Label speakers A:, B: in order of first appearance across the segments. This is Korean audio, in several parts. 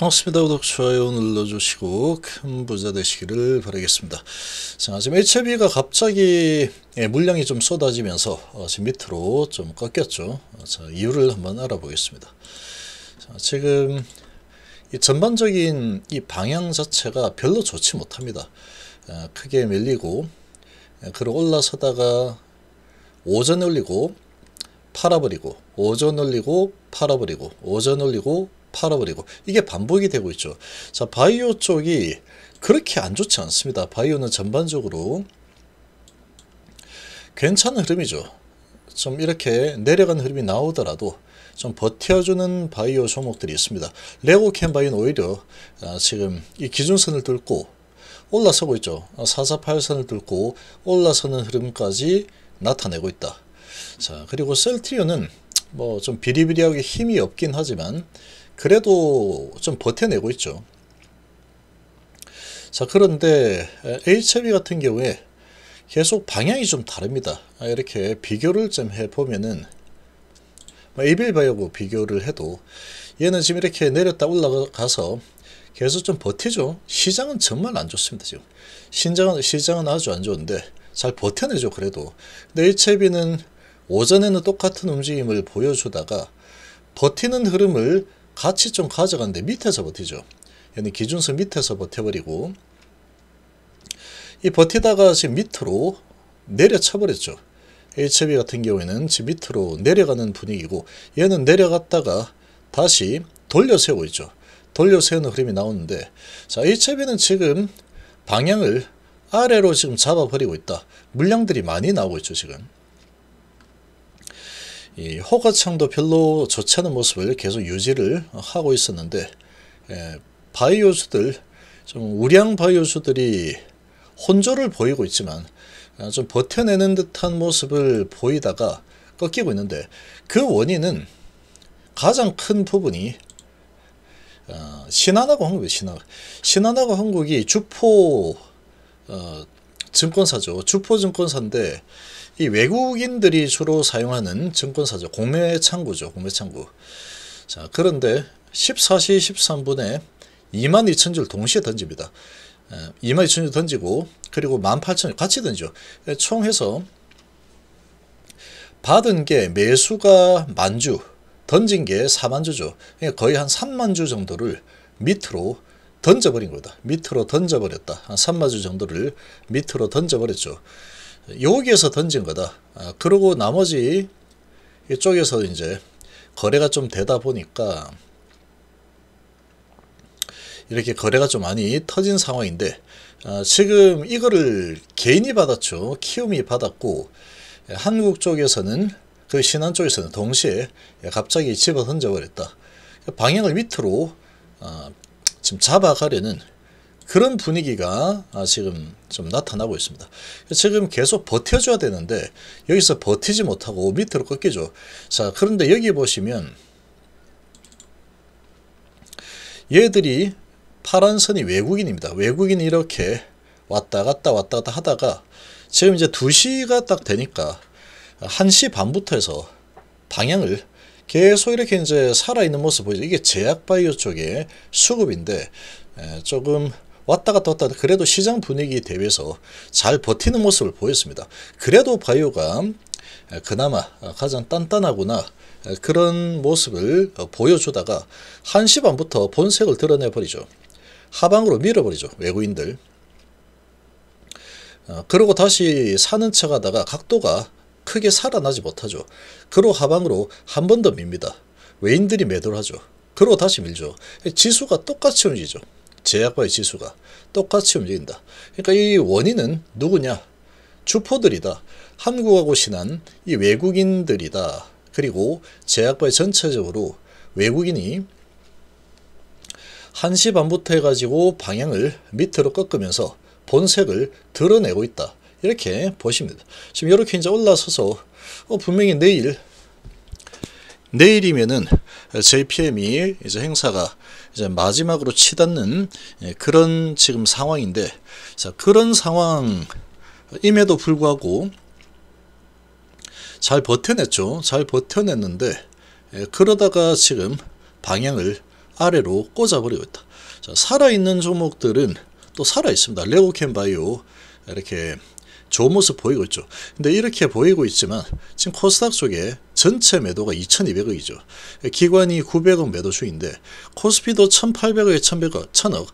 A: 반갑습니다. 구독, 좋아요 눌러주시고 큰 부자 되시기를 바라겠습니다. 자, 지금 h i 가 갑자기 예, 물량이 좀 쏟아지면서 어, 지금 밑으로 좀 꺾였죠. 어, 자, 이유를 한번 알아보겠습니다. 자, 지금 이 전반적인 이 방향 자체가 별로 좋지 못합니다. 아, 크게 밀리고 예, 그리고 올라서다가 오전 올리고 팔아버리고 오전 올리고 팔아버리고 오전 올리고 팔아버리고 이게 반복이 되고 있죠. 자 바이오 쪽이 그렇게 안 좋지 않습니다. 바이오는 전반적으로 괜찮은 흐름이죠. 좀 이렇게 내려간 흐름이 나오더라도 좀 버텨주는 바이오 종목들이 있습니다. 레고캔 바이는 오히려 아, 지금 이 기준선을 뚫고 올라서고 있죠. 448선을 아, 뚫고 올라서는 흐름까지 나타내고 있다. 자 그리고 셀트리온은 뭐좀 비리비리하게 힘이 없긴 하지만 그래도 좀 버텨내고 있죠. 자 그런데 HB 같은 경우에 계속 방향이 좀 다릅니다. 아, 이렇게 비교를 좀 해보면은 뭐, 에빌바이오 비교를 해도 얘는 지금 이렇게 내렸다 올라가서 계속 좀 버티죠. 시장은 정말 안 좋습니다. 지금 시장은, 시장은 아주 안 좋은데 잘 버텨내죠. 그래도 근데 HB는 오전에는 똑같은 움직임을 보여주다가 버티는 흐름을 같이 좀 가져가는데 밑에서 버티죠. 여기 기준선 밑에서 버텨버리고 이 버티다가 지금 밑으로 내려쳐버렸죠. HB 같은 경우에는 지금 밑으로 내려가는 분위기고 얘는 내려갔다가 다시 돌려 세우고 있죠. 돌려 세우는 흐름이 나오는데 자 HB는 지금 방향을 아래로 지금 잡아버리고 있다. 물량들이 많이 나오고 있죠. 지금. 이 호가창도 별로 좋지 않은 모습을 계속 유지를 하고 있었는데 예, 바이오수들 좀 우량 바이오수들이 혼조를 보이고 있지만 아, 좀 버텨내는 듯한 모습을 보이다가 꺾이고 있는데 그 원인은 가장 큰 부분이 어, 신한하고 한국이 신한 신한하고 한국이 주포 어, 증권사죠. 주포증권사인데 이 외국인들이 주로 사용하는 증권사죠. 공매창구죠. 공매창구. 자 그런데 14시 13분에 22,000줄 동시에 던집니다. 22,000줄 던지고 그리고 18,000줄 같이 던져. 총 해서 받은 게 매수가 만주 던진 게 4만주죠. 그러니까 거의 한 3만주 정도를 밑으로 던져버린 거다. 밑으로 던져버렸다. 한 3마주 정도를 밑으로 던져버렸죠. 여기에서 던진 거다. 아, 그러고 나머지 이쪽에서 이제 거래가 좀 되다 보니까 이렇게 거래가 좀 많이 터진 상황인데 아, 지금 이거를 개인이 받았죠. 키움이 받았고 한국 쪽에서는 그 신안 쪽에서는 동시에 갑자기 집어 던져버렸다. 방향을 밑으로 아, 지금 잡아가려는 그런 분위기가 아, 지금 좀 나타나고 있습니다. 지금 계속 버텨줘야 되는데 여기서 버티지 못하고 밑으로 꺾이죠. 자 그런데 여기 보시면 얘들이 파란 선이 외국인입니다. 외국인이 이렇게 왔다 갔다 왔다 갔다 하다가 지금 이제 2시가 딱 되니까 1시 반부터 해서 방향을 계속 이렇게 이제 살아있는 모습 보이죠. 이게 제약바이오 쪽의 수급인데 조금 왔다 갔다 왔다 그래도 시장 분위기 대비해서 잘 버티는 모습을 보였습니다. 그래도 바이오가 그나마 가장 단단하구나 그런 모습을 보여주다가 1시 반부터 본색을 드러내버리죠. 하방으로 밀어버리죠. 외국인들. 어, 그러고 다시 사는 척 하다가 각도가 크게 살아나지 못하죠. 그로 하방으로 한 번 더 밉니다. 외인들이 매도를 하죠. 그로 다시 밀죠. 지수가 똑같이 움직이죠. 제약바의 지수가 똑같이 움직인다. 그러니까 이 원인은 누구냐? 주포들이다. 한국하고 신한 이 외국인들이다. 그리고 제약바의 전체적으로 외국인이 한시 반부터 해가지고 방향을 밑으로 꺾으면서 본색을 드러내고 있다. 이렇게 보십니다. 지금 이렇게 이제 올라서서 어, 분명히 내일 내일이면은 JPM이 이제 행사가 이제 마지막으로 치닫는 예, 그런 지금 상황인데 자 그런 상황임에도 불구하고 잘 버텨냈죠. 잘 버텨냈는데 예, 그러다가 지금 방향을 아래로 꽂아버리고 있다. 자, 살아있는 종목들은 또 살아있습니다. 레고캔 바이오 이렇게 좋은 모습 보이고 있죠. 근데 이렇게 보이고 있지만 지금 코스닥 쪽에 전체 매도가 2200억이죠. 기관이 900억 매도 중인데 코스피도 1800억에 1100억, 1000억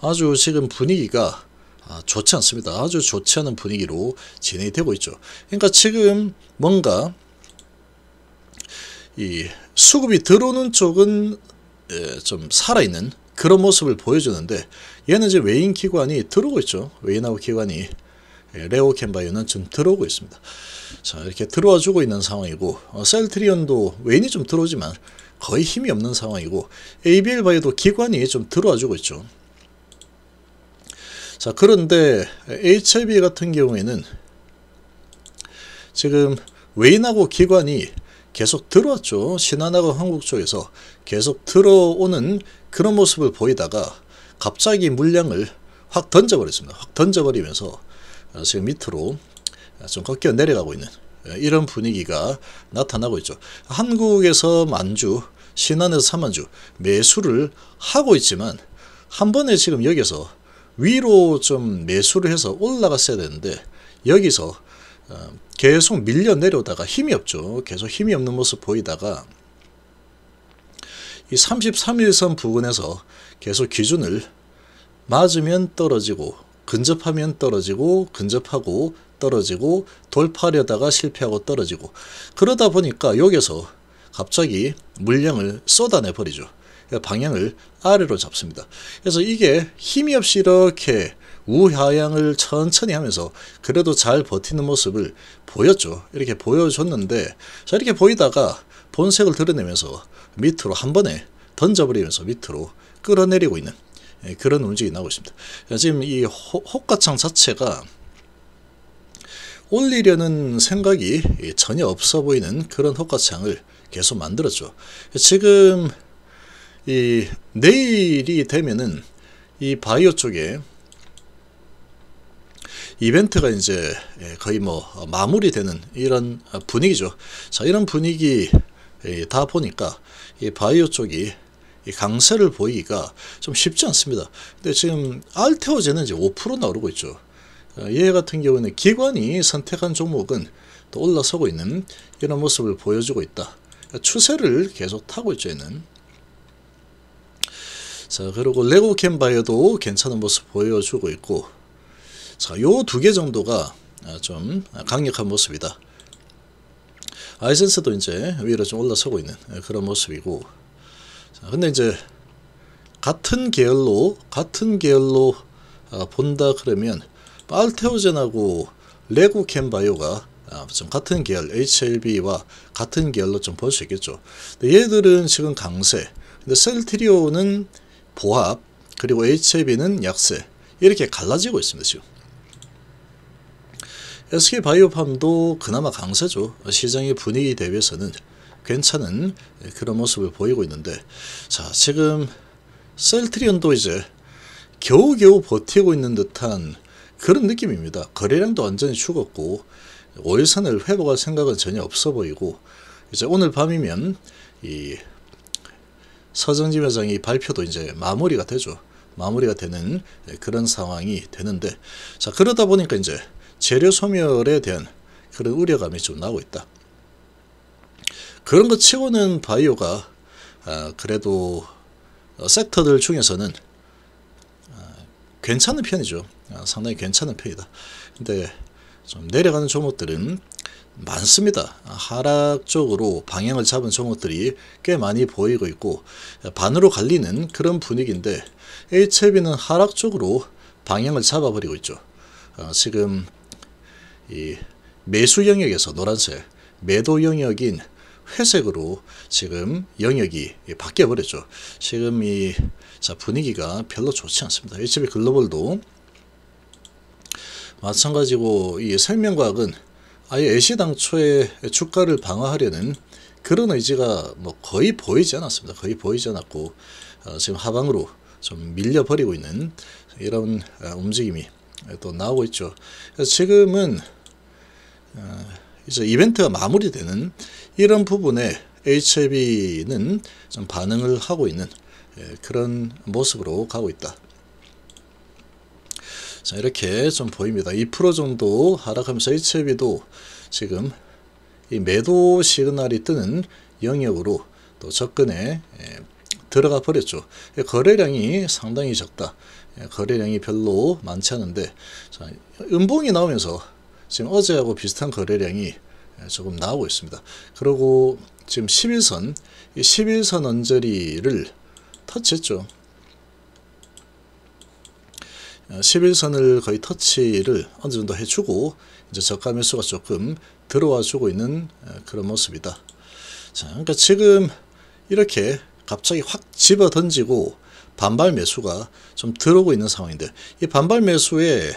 A: 아주 지금 분위기가 아, 좋지 않습니다. 아주 좋지 않은 분위기로 진행이 되고 있죠. 그러니까 지금 뭔가 이 수급이 들어오는 쪽은 예, 좀 살아있는 그런 모습을 보여주는데 얘는 이제 외인 기관이 들어오고 있죠. 외인하고 기관이 예, 레오 캔바이어는 지금 들어오고 있습니다. 자 이렇게 들어와 주고 있는 상황이고 어, 셀트리온도 웨이좀 들어오지만 거의 힘이 없는 상황이고 ABL 바이오도 기관이 좀 들어와 주고 있죠. 자 그런데 HIB 같은 경우에는 지금 웨인하고 기관이 계속 들어왔죠. 신한하고 한국 쪽에서 계속 들어오는 그런 모습을 보이다가 갑자기 물량을 확 던져버렸습니다. 확 던져버리면서 어, 지금 밑으로 어, 좀 꺾여 내려가고 있는 어, 이런 분위기가 나타나고 있죠. 한국에서 만주, 신안에서 삼만주 매수를 하고 있지만 한 번에 지금 여기서 위로 좀 매수를 해서 올라갔어야 되는데 여기서 계속 밀려 내려오다가 힘이 없죠. 계속 힘이 없는 모습 보이다가 이 33일선 부근에서 계속 기준을 맞으면 떨어지고 근접하면 떨어지고 근접하고 떨어지고 돌파하려다가 실패하고 떨어지고 그러다 보니까 여기서 갑자기 물량을 쏟아내 버리죠. 방향을 아래로 잡습니다. 그래서 이게 힘이 없이 이렇게 우하향을 천천히 하면서 그래도 잘 버티는 모습을 보였죠. 이렇게 보여줬는데 자 이렇게 보이다가 본색을 드러내면서 밑으로 한 번에 던져버리면서 밑으로 끌어내리고 있는 예, 그런 움직이 임 나오고 있습니다. 그러니까 지금 이 호, 호가창 자체가 올리려는 생각이 전혀 없어 보이는 그런 호가창을 계속 만들었죠. 지금 이 내일이 되면은 이 바이오 쪽에 이벤트가 이제 예, 거의 뭐 마무리되는 이런 분위기죠. 자, 이런 분위기 예, 다 보니까 이 바이오 쪽이 이 강세를 보이기가 좀 쉽지 않습니다. 근데 지금 알테오제는 이제 5%나 오고 있죠. 얘 어, 같은 경우는 기관이 선택한 종목은 또 올라서고 있는 이런 모습을 보여주고 있다. 그러니까 추세를 계속 타고 있죠. 얘는. 자 그리고 레고캠 바이어도 괜찮은 모습 보여주고 있고 자요 두 개 정도가 아, 좀 강력한 모습이다. 아이센스도 이제 위로 좀 올라서고 있는 어, 그런 모습이고 자, 근데 이제 같은 계열로 같은 계열로 아, 본다 그러면 알테오젠하고 레고캔바이오가 아, 좀 같은 계열 HLB와 같은 계열로 좀 볼 수 있겠죠. 근데 얘들은 지금 강세. 근데 셀트리오는 보합 그리고 HLB는 약세 이렇게 갈라지고 있습니다 지금. SK 바이오팜도 그나마 강세죠. 시장의 분위기 대비해서는 괜찮은 그런 모습을 보이고 있는데 자 지금 셀트리온도 이제 겨우겨우 버티고 있는 듯한 그런 느낌입니다. 거래량도 완전히 죽었고 월선을 회복할 생각은 전혀 없어 보이고 이제 오늘 밤이면 이 서정지 회장이 발표도 이제 마무리가 되죠. 마무리가 되는 그런 상황이 되는데 자 그러다 보니까 이제 재료 소멸에 대한 그런 우려감이 좀 나고 있다. 그런 것 치고는 바이오가 아, 그래도 어, 섹터들 중에서는 아, 괜찮은 편이죠. 아, 상당히 괜찮은 편이다. 근데 좀 내려가는 종목들은 많습니다. 하락 쪽으로 방향을 잡은 종목들이 꽤 많이 보이고 있고 반으로 갈리는 그런 분위기인데 HLB는 하락 쪽으로 방향을 잡아버리고 있죠. 지금 이 매수 영역에서 노란색 매도 영역인 회색으로 지금 영역이 바뀌어 버렸죠. 지금 이 분위기가 별로 좋지 않습니다. HB 글로벌도 마찬가지고 이 설명과학은 아예 애시당초에 주가를 방어하려는 그런 의지가 뭐 거의 보이지 않았습니다. 거의 보이지 않았고 어, 지금 하방으로 좀 밀려버리고 있는 이런 어, 움직임이 또 나오고 있죠. 지금은 어, 이제 이벤트가 마무리되는 이런 부분에 HLB는 좀 반응을 하고 있는 예, 그런 모습으로 가고 있다. 자 이렇게 좀 보입니다. 2% 정도 하락하면서 HLB도 지금 이 매도 시그널이 뜨는 영역으로 또 접근에 예, 들어가 버렸죠. 예, 거래량이 상당히 적다. 거래량이 별로 많지 않은데 자, 음봉이 나오면서 지금 어제하고 비슷한 거래량이 예, 조금 나오고 있습니다. 그리고 지금 11선, 이 11선 언저리를 터치했죠. 11선을 어, 거의 터치를 어느 정도 해주고 이제 저가 매수가 조금 들어와주고 있는 어, 그런 모습이다. 자, 그러니까 지금 이렇게 갑자기 확 집어 던지고 반발 매수가 좀 들어오고 있는 상황인데 이 반발 매수에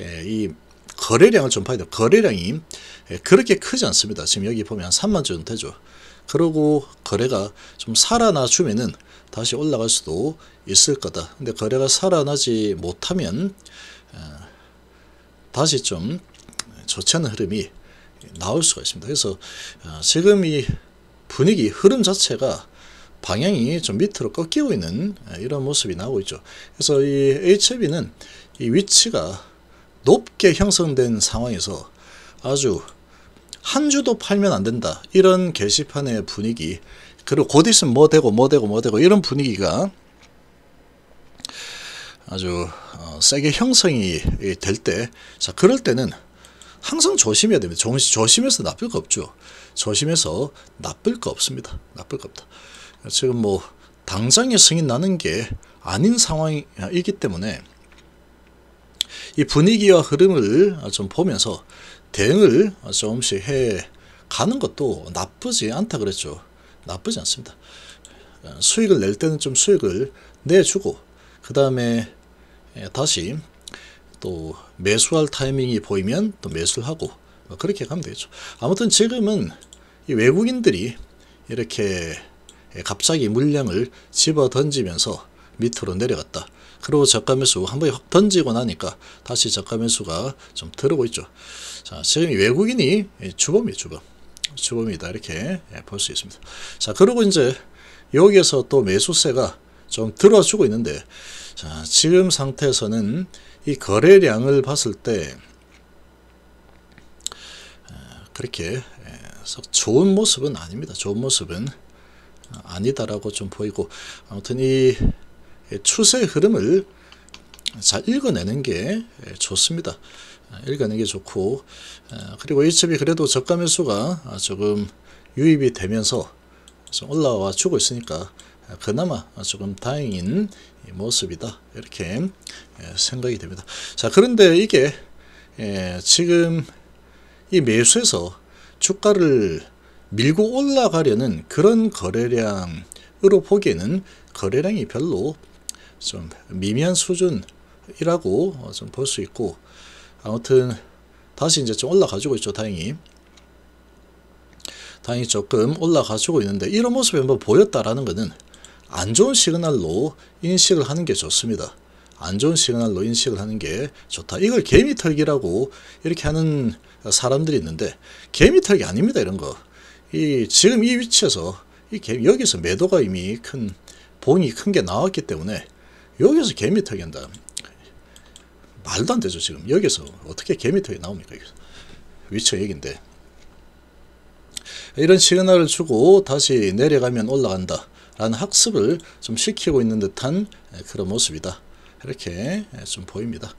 A: 예, 이 거래량을 좀 봐야 돼요. 거래량이 예, 그렇게 크지 않습니다. 지금 여기 보면 한 3만 주정 되죠. 그러고 거래가 좀 살아나 주면은 다시 올라갈 수도 있을 거다. 근데 거래가 살아나지 못하면 어, 다시 좀 좋지 않은 흐름이 나올 수가 있습니다. 그래서 어, 지금 이 분위기 흐름 자체가 방향이 좀 밑으로 꺾이고 있는 어, 이런 모습이 나오고 있죠. 그래서 이 HB는 e 이 위치가 높게 형성된 상황에서 아주 한 주도 팔면 안 된다. 이런 게시판의 분위기 그리고 곧 있으면 뭐 되고 뭐 되고 뭐 되고 이런 분위기가 아주 어, 세게 형성이 될 때, 자 그럴 때는 항상 조심해야 됩니다. 조심해서 나쁠 거 없죠. 조심해서 나쁠 거 없습니다. 나쁠 거 없다. 지금 뭐 당장의 승인 나는 게 아닌 상황이기 아, 때문에 이 분위기와 흐름을 좀 보면서 대응을 조금씩 해 가는 것도 나쁘지 않다 그랬죠. 나쁘지 않습니다. 수익을 낼 때는 좀 수익을 내주고 그 다음에 예, 다시 또 매수할 타이밍이 보이면 또 매수를 하고 뭐 그렇게 가면 되죠. 아무튼 지금은 이 외국인들이 이렇게 예, 갑자기 물량을 집어 던지면서 밑으로 내려갔다. 그리고 저가 매수 한 번에 확 던지고 나니까 다시 저가 매수가 좀 들어오고 있죠. 자, 지금 외국인이 주범이에요, 주범. 주범이다 이렇게 예, 볼수 있습니다. 자, 그리고 이제 여기에서 또 매수세가 좀 들어주고 있는데 자, 지금 상태에서는 이 거래량을 봤을 때 아, 그렇게 예, 좋은 모습은 아닙니다. 좋은 모습은 아니다라고 좀 보이고 아무튼 이 예, 추세 흐름을 잘 읽어내는 게 예, 좋습니다. 아, 읽어내는 게 좋고 아, 그리고 H비 그래도 저가 매수가 아, 조금 유입이 되면서 좀 올라와 주고 있으니까 그나마 조금 다행인 모습이다 이렇게 예, 생각이 됩니다. 자 그런데 이게 지금 이 매수에서 주가를 밀고 올라가려는 그런 거래량으로 보기에는 거래량이 별로 좀 미미한 수준이라고 어, 좀볼 수 있고 아무튼 다시 이제 좀 올라가지고 있죠 다행히 다행히 조금 올라가지고 있는데 이런 모습이 한번 보였다라는 것은 안 좋은 시그널로 인식을 하는 게 좋습니다 안 좋은 시그널로 인식을 하는 게 좋다 이걸 개미털기라고 이렇게 하는 사람들이 있는데 개미털기 아닙니다 이런 거이 지금 이 위치에서 이 개, 여기서 매도가 이미 큰 봉이 큰 게 나왔기 때문에 여기서 개미턱기 한다. 말도 안 되죠 지금. 여기서 어떻게 개미터기 나옵니까? 여기서. 위쳐 얘긴데 이런 시그널을 주고 다시 내려가면 올라간다. 라는 학습을 좀 시키고 있는 듯한 그런 모습이다. 이렇게 좀 보입니다.